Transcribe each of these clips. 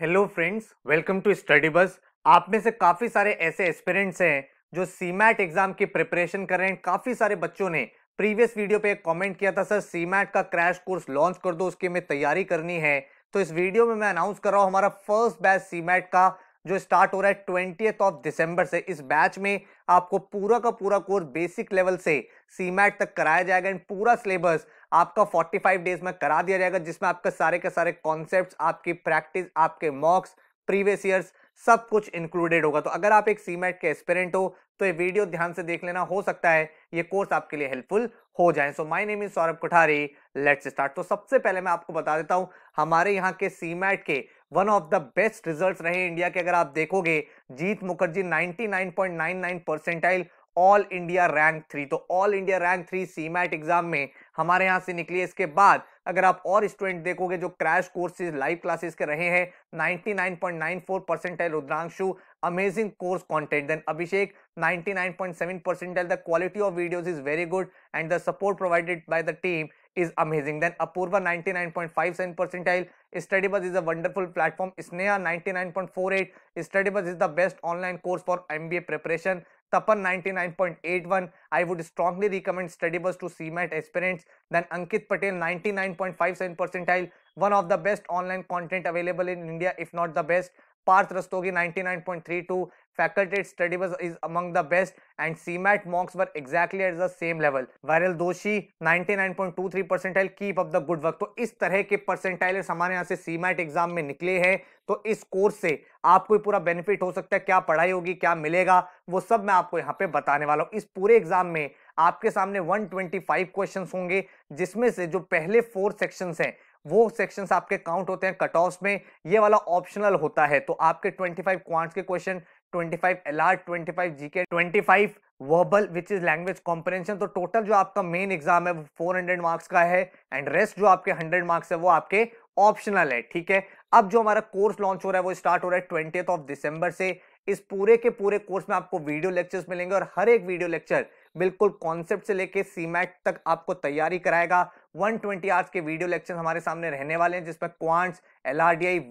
Hello friends welcome to study bus आप में से काफ़ी सारे ऐसे एस्पिरेंट्स हैं जो सीमैट एग्जाम की प्रिपरेशन कर रहे हैं काफ़ी सारे बच्चों ने प्रीवियस वीडियो पे एक कमेंट किया था सर सीमैट का क्रैश कोर्स लॉन्च कर दो उसकी हमें तैयारी करनी है तो इस वीडियो में मैं अनाउंस कर रहा हूँ हमारा फर्स्ट बैच सीमैट का जो स्टार्ट हो रहा है ट्वेंटी ऑफ दिसंबर से इस बैच में आपको पूरा का पूरा कोर्स बेसिक लेवल से सीमैट तक कराया जाएगा एंड पूरा सिलेबस आपका 45 डेज में करा दिया जाएगा जिसमें आपका सारे के सारे कॉन्सेप्ट आपकी प्रैक्टिस आपके मॉक्स प्रीवियस ईयर्स सब कुछ इंक्लूडेड होगा तो अगर आप एक सीमेट के एस्पेरेंट हो तो ये वीडियो ध्यान से देख लेना हो सकता है ये कोर्स आपके लिए हेल्पफुल हो जाए so my name is Saurabh Kothari let's start तो सबसे पहले मैं आपको बता देता हूं हमारे यहाँ के सीमेट के one of the best result रहे इंडिया के अगर आप देखोगे Jeet Mukherjee ninety percentile all India rank three तो all India rank three CMAT exam में हमारे यहाँ से निकली है इसके बाद अगर आप और स्टूडेंट देखोगे जो क्रैश कोर्सेज लाइव क्लासेस के रहे हैं 99.94 percent Rudranshu amazing course content then Abhishek 99.7 percent the quality of videos is very good and the support provided by the team is amazing then Apoorva 99.57 bus is a wonderful platform Sneha Sneha 99.48. Studybus is the best online course for MBA preparation Tapan 99.81. I would strongly recommend Studybus to CMAT aspirants. Then Ankit Patel 99.57 percentile, one of the best online content available in India, if not the best. Parth Rastogi 99.32 faculty study bus is among the best work तो इस तरह के percentile हमारे यहाँ से CMAT exam में निकले हैं तो इस कोर्स से आपको पूरा बेनिफिट हो सकता है क्या पढ़ाई होगी क्या मिलेगा वो सब मैं आपको यहाँ पे बताने वाला हूँ इस पूरे एग्जाम में आपके सामने वन ट्वेंटी फाइव क्वेश्चन होंगे जिसमें से जो पहले फोर सेक्शन है वो सेक्शंस आपके काउंट होते हैं कट ऑफ में ये वाला ऑप्शनल होता है तो आपके 25 क्वांट्स के question 25 LR 25 GK 25 verbal which is language comprehension तो टोटल जो आपका मेन एग्जाम है वो 400 मार्क्स का है एंड रेस्ट जो आपके 100 मार्क्स है वो आपके ऑप्शनल है ठीक है अब जो हमारा कोर्स लॉन्च हो रहा है वो स्टार्ट हो रहा है ट्वेंटी ऑफ दिसंबर से इस पूरे के पूरे कोर्स में आपको वीडियो लेक्चर्स मिलेंगे और हर एक वीडियो लेक्चर बिल्कुल कॉन्सेप्ट से लेके सीमैट तक आपको तैयारी कराएगा 120 ट्वेंटी आवर्स के वीडियो लेक्चर हमारे सामने रहने वाले हैं जिसमें quants L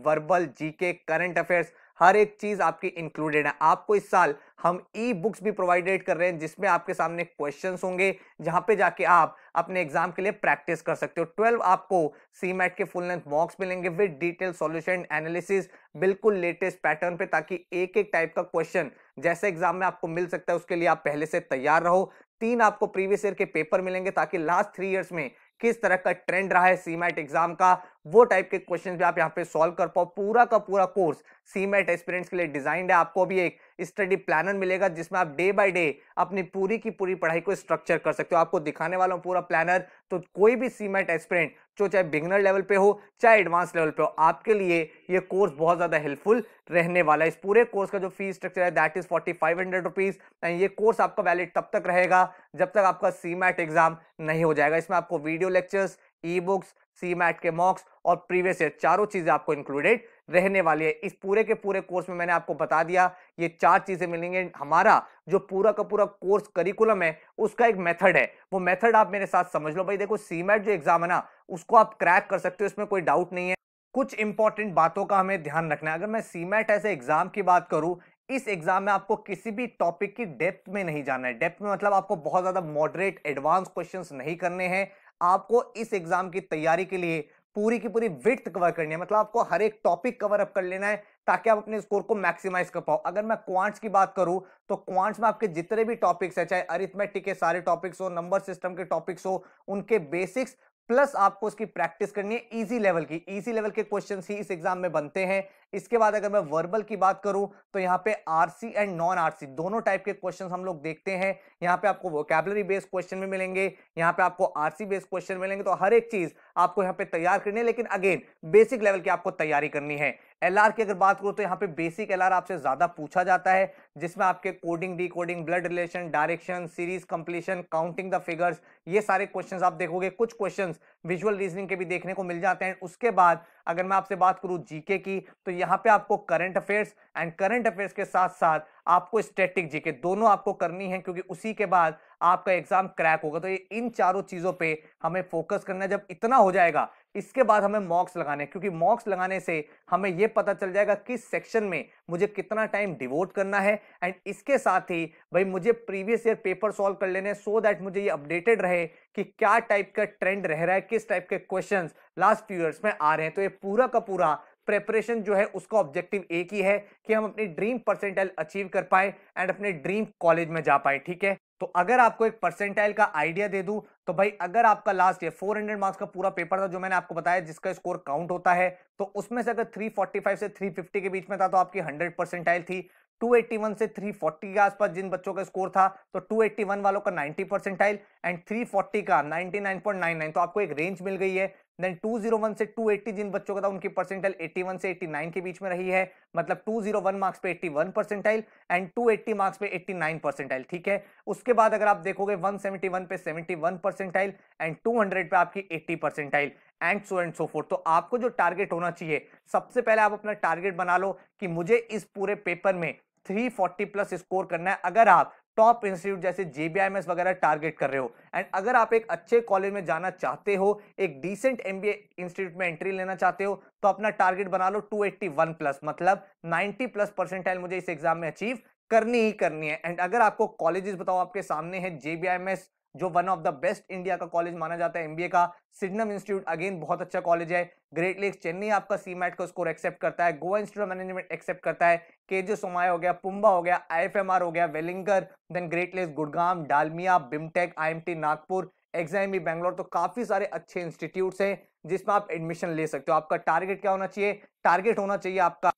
verbal GK current affairs हर एक चीज आपकी इंक्लूडेड है आपको इस साल हम ई बुक्स भी प्रोवाइडेड कर रहे हैं जिसमें आपके सामने क्वेश्चंस होंगे जहां पे जाके आप अपने एग्जाम के लिए प्रैक्टिस कर सकते हो ट्वेल्व आपको सी मैट के फुल लेंथ मॉक्स मिलेंगे विद डिटेल सॉल्यूशन एनालिसिस बिल्कुल लेटेस्ट पैटर्न पे ताकि एक एक टाइप का क्वेश्चन जैसे एग्जाम में आपको मिल सकता है उसके लिए आप पहले से तैयार रहो तीन आपको प्रीवियस ईयर के पेपर मिलेंगे ताकि लास्ट थ्री ईयर्स में किस तरह का ट्रेंड रहा है सीमेट एग्जाम का वो टाइप के क्वेश्चन भी आप यहाँ पे सॉल्व कर पाओ पूरा का पूरा कोर्स सीमेट एक्सपीरियंस के लिए डिजाइंड है आपको भी एक स्टडी प्लानर मिलेगा जिसमें आप डे बाय डे अपनी पूरी की पूरी पढ़ाई को स्ट्रक्चर कर सकते हो आपको दिखाने वाला हूँ पूरा प्लानर तो कोई भी सीमेंट एस्पिरेंट जो चाहे बिगनर लेवल पे हो चाहे एडवांस लेवल पे हो आपके लिए ये कोर्स बहुत ज़्यादा हेल्पफुल रहने वाला है इस पूरे कोर्स का जो फीस स्ट्रक्चर है that is forty five hundred rupees and ये कोर्स आपका वैलिड तब तक रहेगा जब तक आपका सी एग्जाम नहीं हो जाएगा इसमें आपको video lectures e books C K mocks और प्रीवियस ईयर चारों चीज़ें आपको इंक्लूडेड रहने वाली है इस पूरे के पूरे कोर्स में मैंने आपको बता दिया ये चार चीजें मिलेंगे हमारा जो पूरा का पूरा कोर्स करिकुलम है उसका एक मेथड है वो मेथड आप मेरे साथ समझ लो भाई देखो सीमेट जो एग्जाम है ना उसको आप क्रैक कर सकते हो इसमें कोई डाउट नहीं है कुछ इंपॉर्टेंट बातों का हमें ध्यान रखना है अगर मैं सीमेट ऐसे एग्जाम की बात करूं इस एग्जाम में आपको किसी भी टॉपिक की डेप्थ में नहीं जाना है डेप्थ में मतलब आपको बहुत ज्यादा मॉडरेट एडवांस क्वेश्चंस नहीं करने हैं आपको इस एग्जाम की तैयारी के लिए पूरी की पूरी विथ कवर करनी है मतलब आपको हर एक टॉपिक कवर अप कर लेना है ताकि आप अपने स्कोर को मैक्सिमाइज कर पाओ अगर मैं क्वांट्स की बात करूं तो क्वांट्स में आपके जितने भी टॉपिक्स है चाहे अरिथमेटिक के सारे टॉपिक्स हो नंबर सिस्टम के टॉपिक्स हो उनके बेसिक्स प्लस आपको उसकी प्रैक्टिस करनी है इजी लेवल की इजी लेवल के क्वेश्चन ही इस एग्जाम में बनते हैं इसके बाद अगर मैं वर्बल की बात करूं तो यहाँ पे आरसी एंड नॉन आरसी दोनों टाइप के क्वेश्चन हम लोग देखते हैं यहाँ पे आपको वोकेबलरी बेस्ड क्वेश्चन भी मिलेंगे यहाँ पे आपको आरसी बेस्ड क्वेश्चन मिलेंगे तो हर एक चीज आपको यहाँ पे तैयार करनी है लेकिन अगेन बेसिक लेवल की आपको तैयारी करनी है एलआर की अगर बात करो तो यहाँ पे बेसिक एलआर आपसे ज्यादा पूछा जाता है जिसमें आपके coding decoding blood relation direction series completion counting the figures ये सारे क्वेश्चंस आप देखोगे कुछ क्वेश्चंस विजुअल रीजनिंग के भी देखने को मिल जाते हैं उसके बाद अगर मैं आपसे बात करूँ जीके की तो यहाँ पे आपको current affairs and current affairs के साथ साथ आपको स्टेटिक जीके दोनों आपको करनी है क्योंकि उसी के बाद आपका एग्जाम क्रैक होगा तो ये इन चारों चीज़ों पे हमें फोकस करना है जब इतना हो जाएगा इसके बाद हमें मॉक्स लगाने क्योंकि मॉक्स लगाने से हमें ये पता चल जाएगा किस सेक्शन में मुझे कितना टाइम डिवोट करना है एंड इसके साथ ही भाई मुझे प्रीवियस ईयर पेपर सॉल्व कर लेने सो दैट मुझे ये अपडेटेड रहे कि क्या टाइप का ट्रेंड रह रहा है किस टाइप के क्वेश्चंस लास्ट फ्यू ईयर्स में आ रहे हैं तो ये पूरा का पूरा प्रेपरेशन जो है उसका ऑब्जेक्टिव एक ही है कि हम अपनी ड्रीम परसेंटाइल अचीव कर पाए एंड अपने ड्रीम कॉलेज में जा पाए ठीक है तो अगर आपको एक परसेंटाइल का आइडिया दे दूं तो भाई अगर आपका लास्ट ईयर 400 मार्क्स का पूरा पेपर था जो मैंने आपको बताया जिसका स्कोर काउंट होता है तो उसमें से अगर 345 से 350 के बीच में था तो आपकी 100 परसेंटाइल थी 281 से 340 के आसपास जिन बच्चों का स्कोर था तो 281 वालों का 90 परसेंटाइल एंड 340 का 99.99 तो आपको एक रेंज मिल गई है देन 201 से 280 जिन बच्चों का था उनकी परसेंटाइल 81 से 89 के बीच में रही है मतलब 201 मार्क्स पे 81 परसेंटाइल एंड 280 मार्क्स पे 89 परसेंटाइल ठीक है उसके बाद अगर आप देखोगे 171 पे 71 परसेंटाइल एंड 200 पे आपकी 80 percentile and so and so forth तो आपको जो टारगेट होना चाहिए सबसे पहले आप अपना टारगेट बना लो कि मुझे इस पूरे पेपर में 340 प्लस स्कोर करना है अगर आप टॉप इंस्टीट्यूट जैसे जेबीआईएमएस वगैरह टारगेट कर रहे हो एंड अगर आप एक अच्छे कॉलेज में जाना चाहते हो एक डिसेंट एमबीए इंस्टीट्यूट में एंट्री लेना चाहते हो तो अपना टारगेट बना लो 281 प्लस मतलब 90 प्लस परसेंटाइल मुझे इस एग्जाम में अचीव करनी ही करनी है एंड अगर आपको कॉलेजेस बताओ आपके सामने है जेबीआईएमएस जो one of the best India का कॉलेज माना जाता है एमबीए का सिडनम इंस्टीट्यूट अगेन बहुत अच्छा कॉलेज है ग्रेट लेक्स चेन्नई आपका सी का स्कोर एक्सेप्ट करता है गोवा इंस्टीट्यूट मैनेजमेंट एक्सेप्ट करता है के जे सोमाया हो गया पुम्बा हो गया आई हो गया Welingkar then Great Lakes Gurgaon Dalmia BIMTECH आई नागपुर एग्जाम भी बैंगलोर तो काफ़ी सारे अच्छे इंस्टीट्यूट्स हैं जिसमें आप एडमिशन ले सकते हो आपका टारगेट क्या होना चाहिए टारगेट होना चाहिए आपका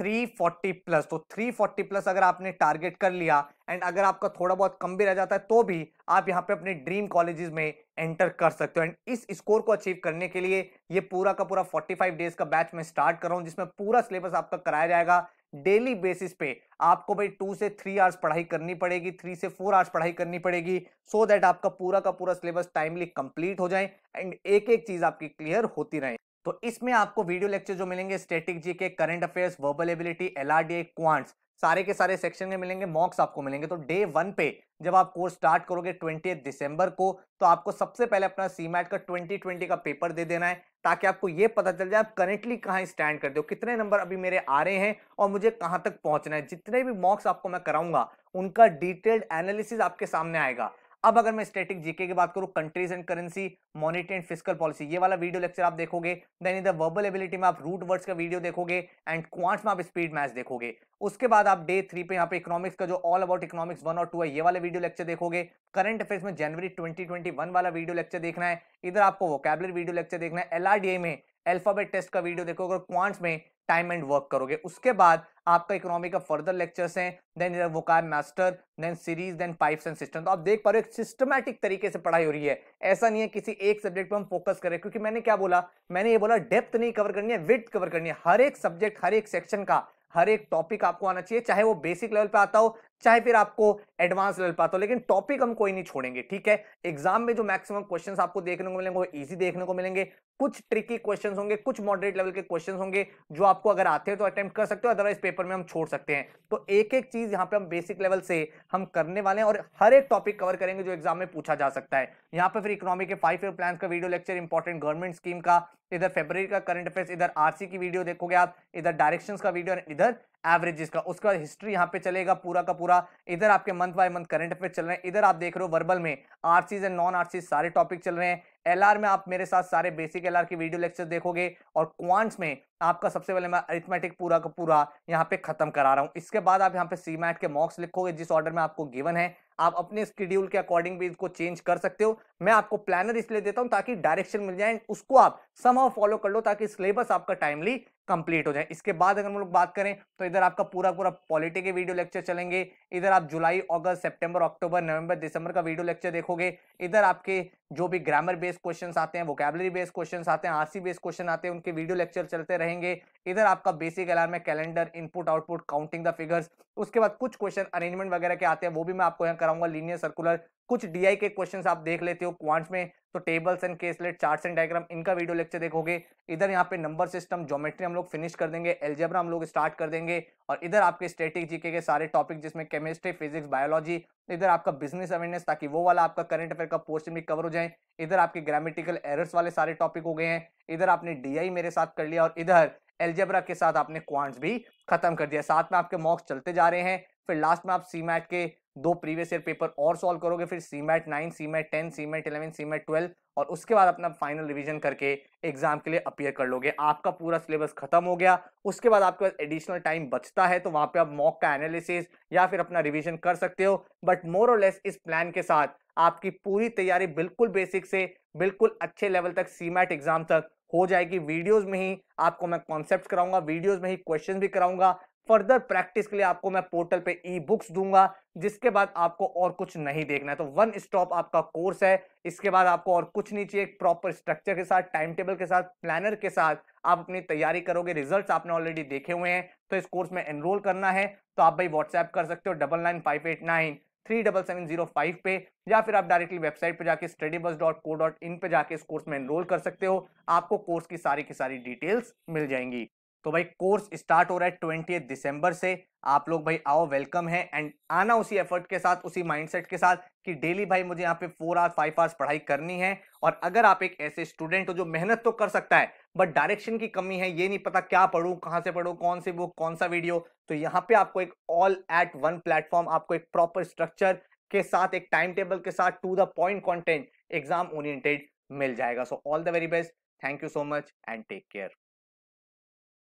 340 प्लस तो 340 प्लस अगर आपने टारगेट कर लिया एंड अगर आपका थोड़ा बहुत कम भी रह जाता है तो भी आप यहाँ पे अपने ड्रीम कॉलेजेस में एंटर कर सकते हो एंड इस स्कोर को अचीव करने के लिए ये पूरा का पूरा 45 डेज का बैच मैं स्टार्ट कर रहा हूँ जिसमें पूरा सिलेबस आपका कराया जाएगा डेली बेसिस पे आपको भाई टू से थ्री आवर्स पढ़ाई करनी पड़ेगी थ्री से फोर आवर्स पढ़ाई करनी पड़ेगी सो so दैट आपका पूरा का पूरा सिलेबस टाइमली कंप्लीट हो जाए एंड एक एक चीज़ आपकी क्लियर होती रहे तो इसमें आपको वीडियो लेक्चर जो मिलेंगे static G K current affairs verbal ability L quants सारे के सारे सेक्शन में मिलेंगे मॉक्स आपको मिलेंगे तो डे वन पे जब आप कोर्स स्टार्ट करोगे ट्वेंटी दिसंबर को तो आपको सबसे पहले अपना सी का ट्वेंटी ट्वेंटी का पेपर दे देना है ताकि आपको ये पता चल जाए आप करेंटली कहाँ स्टैंड करते हो कितने नंबर अभी मेरे आ रहे हैं और मुझे कहाँ तक पहुँचना है जितने भी मॉक्स आपको मैं कराऊंगा उनका डिटेल्ड एनालिसिस आपके सामने आएगा अब अगर मैं स्टेटिक जीके की बात करूं countries and currency monetary and physical policy ये वाला वीडियो लेक्चर आप देखोगे देन इधर वर्बल एबिलिटी में आप रूट वर्ड्स का वीडियो देखोगे एंड क्वांट्स में आप स्पीड मैच देखोगे उसके बाद आप डे थ्री पे यहाँ पे इकोनॉमिक्स का जो ऑल अबाउट इकोनॉमिक्स वन और टू है ये वाला वीडियो लेक्चर देखोगे करंट अफेयर्स में जनवरी ट्वेंटी वाला वीडियो लेक्चर देखना है इधर आपको वोकेबलरी वीडियो लेक्चर देखना है एल में अल्फाबेट टेस्ट का वीडियो देखोगे क्वांट्स में टाइम एंड वर्क करोगे उसके बाद आपका इकोनॉमी का फर्दर लेक्चर्स हैं then vocab master then series then pipes and system तो आप देख पा रहे हो एक सिस्टमैटिक तरीके से पढ़ाई हो रही है ऐसा नहीं है किसी एक सब्जेक्ट पर हम फोकस करें क्योंकि मैंने क्या बोला मैंने ये बोला डेप्थ नहीं कवर करनी है विथ कवर करनी है हर एक सब्जेक्ट हर एक सेक्शन का हर एक टॉपिक आपको आना चाहिए चाहे वो बेसिक लेवल पे आता हो चाहे फिर आपको एडवांस लेवल पाता हो लेकिन टॉपिक हम कोई नहीं छोड़ेंगे ठीक है एग्जाम में जो मैक्सिमम क्वेश्चंस आपको देखने को मिलेंगे वो इजी देखने को मिलेंगे कुछ ट्रिकी क्वेश्चंस होंगे कुछ मॉडरेट लेवल के क्वेश्चंस होंगे जो आपको अगर आते हैं तो अटेम्प्ट कर सकते हो अदरवाइज पेपर में हम छोड़ सकते हैं तो एक एक चीज यहाँ पे हम बेसिक लेवल से हम करने वाले हैं और हर एक टॉपिक कवर करेंगे जो एग्जाम में पूछा जा सकता है यहाँ पर फिर इकोनॉमी के फाइव ईयर प्लान का video lecture important government scheme का इधर फेबर का करंट अफेयर इधर आरसी की वीडियो देखोगे आप इधर डायरेक्शन का वीडियो इधर एवरेजेस का उसके बाद हिस्ट्री यहाँ पे चलेगा पूरा का पूरा इधर आपके month by month current affair चल रहे हैं इधर आप देख रहे हो वर्बल में आरसीज एंड नॉन आरसीज सारे टॉपिक चल रहे हैं एल में आप मेरे साथ सारे बेसिक एल की वीडियो लेक्चर देखोगे और क्वांट्स में आपका सबसे पहले मैं अरिथमेटिक पूरा का पूरा यहाँ पे खत्म करा रहा हूँ इसके बाद आप यहाँ पे सी के मॉक्स लिखोगे जिस ऑर्डर में आपको गिवन है आप अपने स्कड्यूल के अकॉर्डिंग भी इसको चेंज कर सकते हो मैं आपको प्लानर इसलिए देता हूं ताकि डायरेक्शन मिल जाए उसको आप समहाउ फॉलो कर लो ताकि सिलेबस आपका टाइमली कंप्लीट हो जाए इसके बाद अगर हम लोग बात करें तो इधर आपका पूरा पूरा पॉलिटी के वीडियो लेक्चर चलेंगे इधर आप जुलाई अगस्त सितंबर अक्टूबर नवंबर दिसंबर का वीडियो लेक्चर देखोगे इधर आपके जो भी ग्रामर बेस बेस्ड क्वेश्चन आते हैं वोकेबलरी बेस्ड क्वेश्चन आते हैं आरसी बेस्ड क्वेश्चन आते हैं उनके वीडियो लेक्चर चलते रहेंगे इधर आपका बेसिक अलार्म है calendar input output counting the figures उसके बाद कुछ क्वेश्चन अरेंजमेंट वगैरह के आते हैं वो भी मैं आपको यहाँ कराऊंगा लीनियर सर्कुलर कुछ डीआई के क्वेश्चन आप देख लेते हो क्वांट्स में तो tables and caselets charts and diagram इनका वीडियो लेक्चर देखोगे इधर यहाँ पे नंबर सिस्टम ज्योमेट्री हम लोग फिनिश कर देंगे एलजेब्रा हम लोग स्टार्ट कर देंगे और इधर आपके स्टेटिक जीके के सारे टॉपिक जिसमें केमिस्ट्री फिजिक्स बायोलॉजी इधर आपका बिजनेस अवेयरनेस ताकि वो वाला आपका करंट अफेयर का पोर्शन भी कवर हो जाए इधर आपके ग्रामेटिकल एरर्स वाले सारे टॉपिक हो गए हैं इधर आपने डी मेरे साथ कर लिया और इधर एल्जेब्रा के साथ आपने क्वांट्स भी खत्म कर दिया साथ में आपके मॉक्स चलते जा रहे हैं फिर लास्ट में आप सी मैट के दो प्रीवियस ईयर पेपर और सॉल्व करोगे फिर CMAT nine CMAT ten CMAT eleven CMAT twelve और उसके बाद अपना फाइनल रिवीजन करके एग्जाम के लिए अपियर कर लोगे आपका पूरा सिलेबस खत्म हो गया उसके बाद आपके पास एडिशनल टाइम बचता है तो वहां पे आप मॉक का एनालिसिस या फिर अपना रिविजन कर सकते हो बट मोर और लेस इस प्लान के साथ आपकी पूरी तैयारी बिल्कुल बेसिक से बिल्कुल अच्छे लेवल तक सी मैट एग्जाम तक हो जाएगी वीडियोस में ही आपको मैं कॉन्सेप्ट कराऊंगा वीडियोस में ही क्वेश्चन भी कराऊंगा फर्दर प्रैक्टिस के लिए आपको मैं पोर्टल पे ई बुक्स दूंगा जिसके बाद आपको और कुछ नहीं देखना है तो वन स्टॉप आपका कोर्स है इसके बाद आपको और कुछ नहीं चाहिए प्रॉपर स्ट्रक्चर के साथ टाइम टेबल के साथ प्लानर के साथ आप अपनी तैयारी करोगे रिजल्ट्स आपने ऑलरेडी देखे हुए हैं तो इस कोर्स में एनरोल करना है तो आप भाई व्हाट्सएप कर सकते हो double nine five eight nine three double seven zero five पे या फिर आप डायरेक्टली वेबसाइट पर जाके स्टडी बस डॉट को डॉट इन पे जाके इस कोर्स में एनरोल कर सकते हो आपको कोर्स की सारी की सारी डिटेल्स मिल जाएंगी तो भाई कोर्स स्टार्ट हो रहा है ट्वेंटी दिसंबर से आप लोग भाई आओ वेलकम है एंड आना उसी एफर्ट के साथ उसी माइंडसेट के साथ कि डेली भाई मुझे यहाँ पे फोर आवर्स फाइव आवर्स पढ़ाई करनी है और अगर आप एक ऐसे स्टूडेंट हो जो मेहनत तो कर सकता है बट डायरेक्शन की कमी है ये नहीं पता क्या पढ़ू कहाँ से पढ़ू कौन सी बुक कौन सा वीडियो तो यहाँ पे आपको एक ऑल एट वन प्लेटफॉर्म आपको एक प्रॉपर स्ट्रक्चर के साथ एक टाइम टेबल के साथ to the point content exam oriented मिल जाएगा so all the very best thank you so much and take care